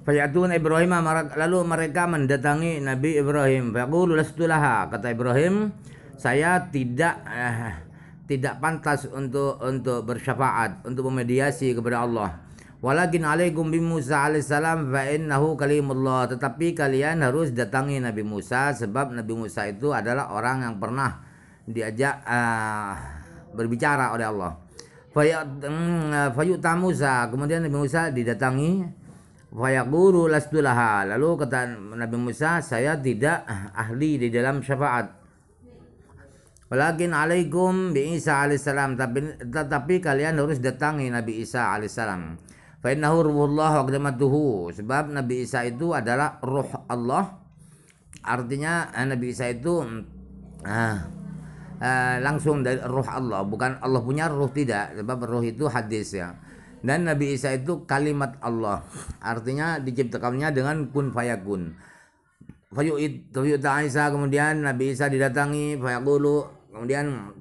Fayatuna Ibrahim lalu mereka mendatangi Nabi Ibrahim. Faqulu laha kata Ibrahim, saya tidak eh, tidak pantas untuk untuk bersyafaat, untuk memediasi kepada Allah. Walakin alaikum bi Musa alaihissalam fa innahu kalimullah. Tetapi kalian harus datangi Nabi Musa sebab Nabi Musa itu adalah orang yang pernah diajak eh, berbicara oleh Allah. Mm, eh, Fayut Musa, kemudian Nabi Musa didatangi Fayaqulu lasdulaha. Lalu kata Nabi Musa, saya tidak ahli di dalam syafaat. Walakin alaikum bi Isa alaihissalam. Tapi tetapi kalian harus datangi Nabi Isa alaihissalam. Fainahu ruhullah wa Sebab Nabi Isa itu adalah ruh Allah. Artinya eh, Nabi Isa itu ah, Uh, langsung dari ruh Allah bukan Allah punya ruh tidak sebab ruh itu hadis ya dan Nabi Isa itu kalimat Allah. Artinya diciptakannya dengan kun fayakun. Fayu'id Isa kemudian Nabi Isa didatangi Fayakulu, kemudian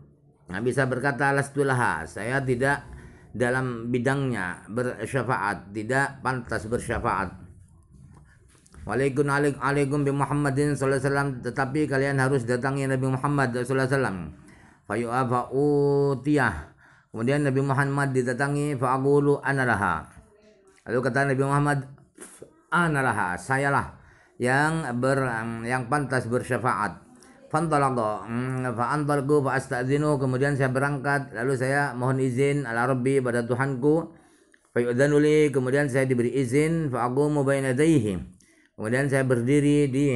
Nabi Isa berkata lastulaha saya tidak dalam bidangnya bersyafaat tidak pantas bersyafaat Waalaikum alaikum bi Muhammadin sallallahu alaihi wasallam tetapi kalian harus datangi Nabi Muhammad sallallahu alaihi wasallam fayu'afa utiyah Kemudian Nabi Muhammad didatangi fa'agulu analaha. Lalu kata Nabi Muhammad analaha, sayalah yang ber yang pantas bersyafaat. Fantalaqa mm, fa'antalku fa'astazinu kemudian saya berangkat lalu saya mohon izin ala Rabbi pada Tuhanku Fa'yudhanuli, kemudian saya diberi izin fa'agumu baina Kemudian saya berdiri di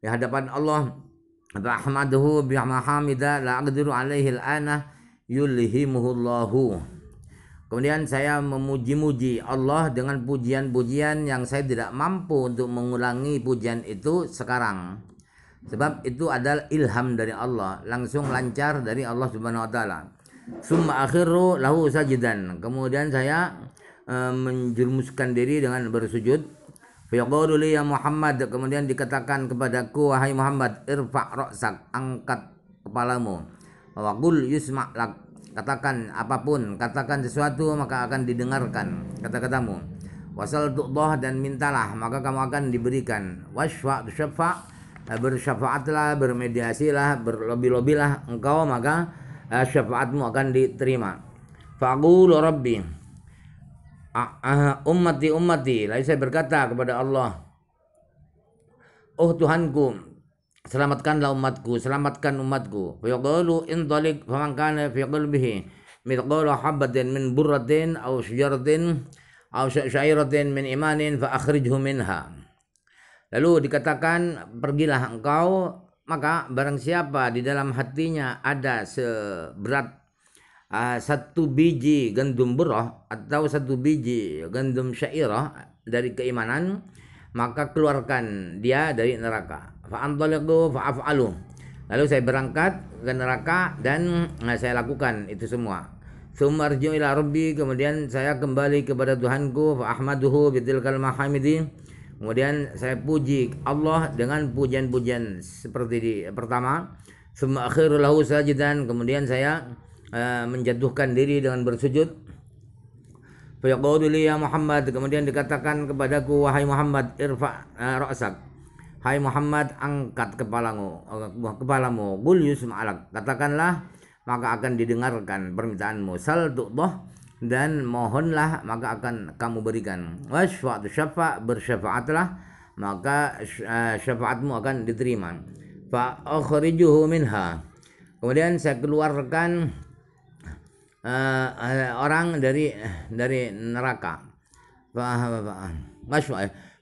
di hadapan Allah Rahmatuhu bihamahamida la alaihi al-ana yulhimuhullahu Kemudian saya memuji-muji Allah dengan pujian-pujian yang saya tidak mampu untuk mengulangi pujian itu sekarang. Sebab itu adalah ilham dari Allah, langsung lancar dari Allah Subhanahu wa taala. Summa akhiru lahu sajidan. Kemudian saya e, menjerumuskan diri dengan bersujud. Fiyaqulu ya Muhammad, kemudian dikatakan kepadaku wahai Muhammad, irfa' ra'sak, angkat kepalamu Wakul yusma lak. Katakan apapun, katakan sesuatu maka akan didengarkan kata-katamu. Wasal doh dan mintalah maka kamu akan diberikan. Wasfa syafa bersyafaatlah, bermediasilah, berlobi-lobilah engkau maka eh, syafaatmu akan diterima. Faqul rabbi ummati ummati lalu saya berkata kepada Allah Oh Tuhanku selamatkanlah umatku, selamatkan umatku. Fayaqulu in dalik famankana fi qalbihi mithqala habatin min burratin aw syajaratin aw syairatin min imanin fa akhrijhu minha. Lalu dikatakan pergilah engkau maka barang siapa di dalam hatinya ada seberat uh, satu biji gandum buruh atau satu biji gandum syairah dari keimanan maka keluarkan dia dari neraka fa'af'alu lalu saya berangkat ke neraka dan eh, saya lakukan itu semua Sumarju ila kemudian saya kembali kepada Tuhanku mahamidi kemudian saya puji Allah dengan pujian-pujian seperti di pertama summa sajidan kemudian saya eh, menjatuhkan diri dengan bersujud ya Muhammad kemudian dikatakan kepadaku wahai Muhammad irfa uh, ra'sak Hai Muhammad, angkat kepalamu, eh, kepalamu. Gul yusma alak. Katakanlah, maka akan didengarkan permintaanmu. Sal tuh dan mohonlah maka akan kamu berikan. Wasyfa'atu syafa' bersyafaatlah maka eh, syafaatmu akan diterima. Pak akhrijuhu minha. Kemudian saya keluarkan uh, orang dari dari neraka. Fa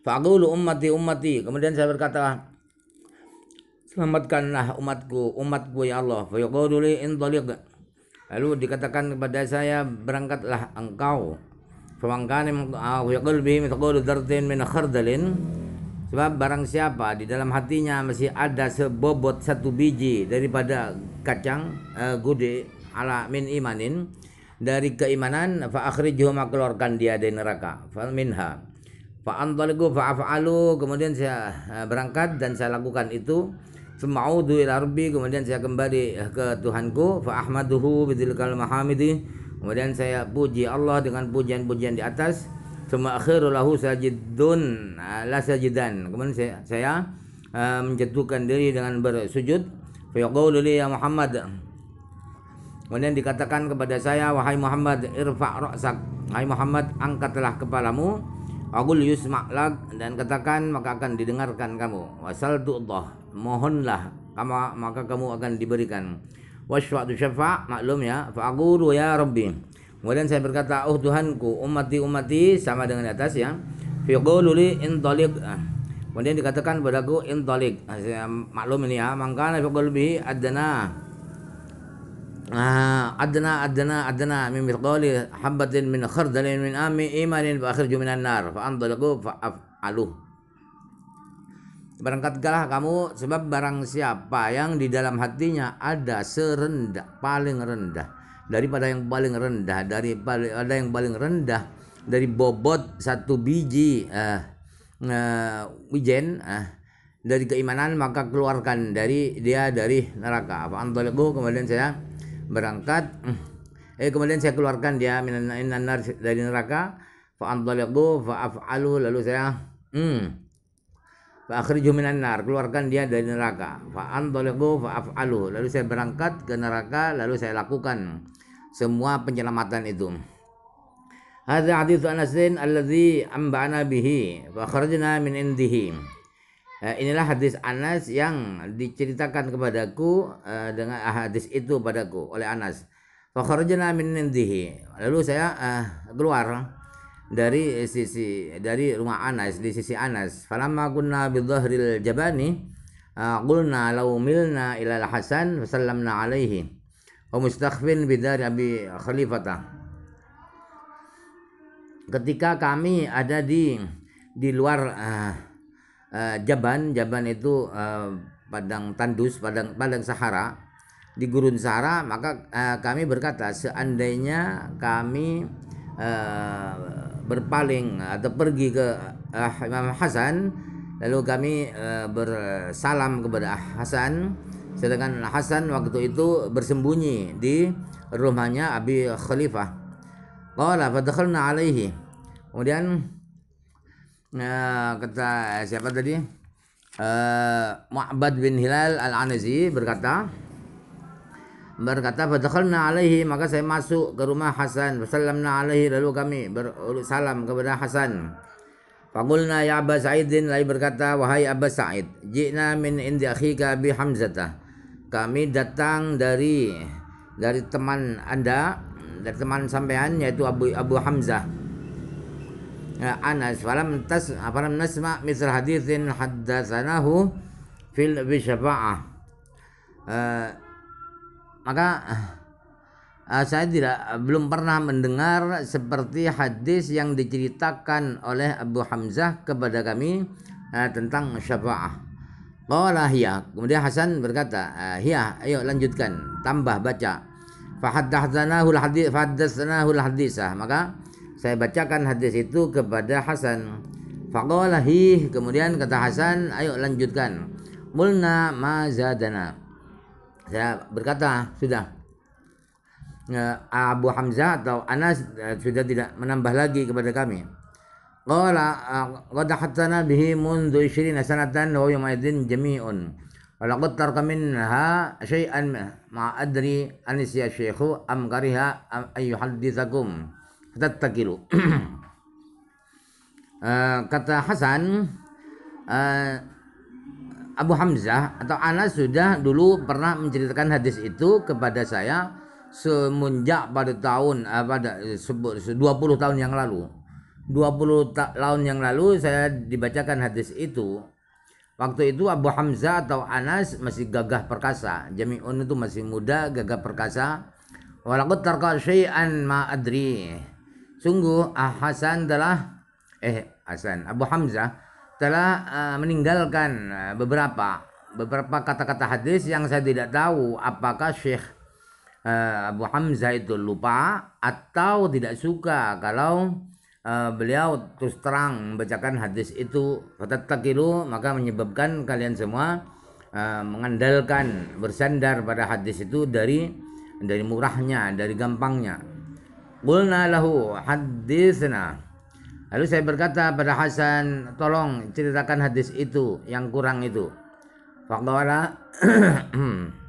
Fakulu ummati ummati. Kemudian saya berkata, selamatkanlah umatku, umatku ya Allah. Fayaqulu intolik. Lalu dikatakan kepada saya, berangkatlah engkau. Fawangkanim ah, yaqul bihi mitaqulu dartin min khardalin. Sebab barang siapa di dalam hatinya masih ada sebobot satu biji daripada kacang uh, eh, gude ala min imanin dari keimanan fa akhrijuhu keluarkan dia dari neraka fa minha Fa'antaliku fa'afalu kemudian saya eh, berangkat dan saya lakukan itu Sema'udu ila rabbi kemudian saya kembali eh, ke Tuhanku fa'ahmaduhu bidilkal mahamidi kemudian saya puji Allah dengan pujian-pujian di atas semua akhiru lahu sajidun eh, la sajidan kemudian saya, saya uh, menjatuhkan diri dengan bersujud fayaqulu li ya Muhammad Kemudian dikatakan kepada saya wahai Muhammad irfa' ra'sak. Hai Muhammad angkatlah kepalamu Agul yusma'lak dan katakan maka akan didengarkan kamu. Wasal tuh mohonlah kama, maka kamu akan diberikan. Waswa'tu syafa' maklum ya. Fa'aguru ya Rabbi. Kemudian saya berkata, oh Tuhanku, umati umati sama dengan di atas ya. Fiqululi intolik. Ah. Kemudian dikatakan padaku intolik. Ah, maklum ini ya. Mangkana fiqulbi adana. أدنى أدنى أدنى من min حبة من خردل من آم إيمان nar من النار aluh. Berangkat galah kamu sebab barang siapa yang di dalam hatinya ada serendah paling rendah daripada yang paling rendah dari ada yang paling rendah dari bobot satu biji eh, eh, wijen eh, dari keimanan maka keluarkan dari dia dari neraka. apa kemudian saya berangkat hmm. eh kemudian saya keluarkan dia minan nanar dari neraka fa antaliqu fa af'alu lalu saya hmm fa akhriju minan nar keluarkan dia dari neraka fa antaliqu fa af'alu lalu saya berangkat ke neraka lalu saya lakukan semua penyelamatan itu hadza hadits Anas alladzi amba'na bihi fa kharajna min indihi Eh, inilah hadis Anas yang diceritakan kepadaku eh, dengan hadis itu padaku oleh Anas. Fakhrajna min Lalu saya eh, keluar dari sisi dari rumah Anas di sisi Anas. Falamma kunna bidhahril jabani eh, qulna law milna ila al-Hasan wa sallamna alaihi. Wa mustakhfin bidar Abi Khalifata. Ketika kami ada di di luar uh, Eh, Jaban Jaban itu uh, padang tandus padang padang Sahara di gurun Sahara maka uh, kami berkata seandainya kami uh, berpaling atau pergi ke uh, Imam Hasan lalu kami uh, bersalam kepada Hasan sedangkan Hasan waktu itu bersembunyi di rumahnya Abi Khalifah qala fadakhalna alaihi kemudian Nah, kata eh, siapa tadi? Uh, Mu'bad bin Hilal Al-Anazi berkata berkata fadakhalna alaihi maka saya masuk ke rumah Hasan fasallamna alaihi lalu kami bersalam kepada Hasan Fakulna ya Abba Sa'idin lalu berkata wahai Abba Sa'id jikna min indi akhika bi Hamzata kami datang dari dari teman Anda dari teman sampean yaitu Abu Abu Hamzah Anas falam tas falam nasma misal hadithin haddatsanahu fil bi syafa'ah uh, eh, maka uh, saya tidak belum pernah mendengar seperti hadis yang diceritakan oleh Abu Hamzah kepada kami uh, tentang syafa'ah Qala hiya kemudian Hasan berkata ya, hiya ayo lanjutkan tambah baca fahaddatsanahu al hadis fahaddatsanahu al hadisah maka saya bacakan hadis itu kepada Hasan faqala kemudian kata Hasan ayo lanjutkan mulna mazadana saya berkata sudah Abu Hamzah atau Anas eh, sudah tidak menambah lagi kepada kami. Qala ah, qad hattana bihi mundu 20 sanatan wa yawma idin jami'un. Wa laqad tarka minha shay'an ma adri an ya syekhu am kariha ay yuhadditsakum tattakilu uh, kata Hasan uh, Abu Hamzah atau Anas sudah dulu pernah menceritakan hadis itu kepada saya semenjak pada tahun uh, pada 20 tahun yang lalu 20 tahun yang lalu saya dibacakan hadis itu Waktu itu Abu Hamzah atau Anas masih gagah perkasa. Jami'un itu masih muda, gagah perkasa. Walakut tarka syai'an ma sungguh Ah Hasan telah eh Hasan Abu Hamzah telah uh, meninggalkan eh, beberapa beberapa kata-kata hadis yang saya tidak tahu apakah Syekh uh, Abu Hamzah itu lupa atau tidak suka kalau uh, beliau terus terang membacakan hadis itu fatatakilu maka menyebabkan kalian semua uh, mengandalkan bersandar pada hadis itu dari dari murahnya dari gampangnya Qulna lahu hadisna. Lalu saya berkata pada Hasan, tolong ceritakan hadis itu yang kurang itu. Faqala